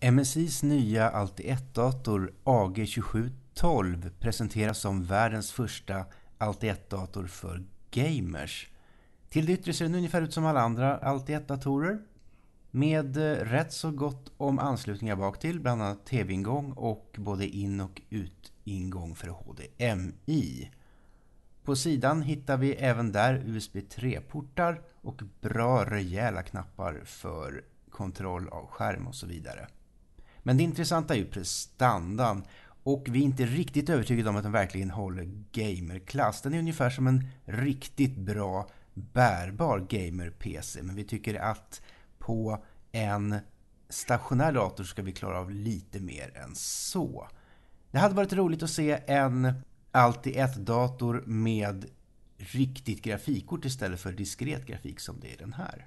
MSIs nya Alti-1-dator AG2712 presenteras som världens första Alti-1-dator för gamers. Till det yttre ser den ungefär ut som alla andra Alti-1-datorer. Med eh, rätt så gott om anslutningar bak till, bland annat TV-ingång och både in och utingång för HDMI. På sidan hittar vi även där USB 3-portar och bra rejäla knappar för kontroll av skärm och så vidare. Men det intressanta är ju prestandan och vi är inte riktigt övertygade om att den verkligen håller gamerklass. Den är ungefär som en riktigt bra bärbar gamer-PC men vi tycker att på en stationär dator ska vi klara av lite mer än så. Det hade varit roligt att se en allt i e ett dator med riktigt grafikkort istället för diskret grafik som det är den här.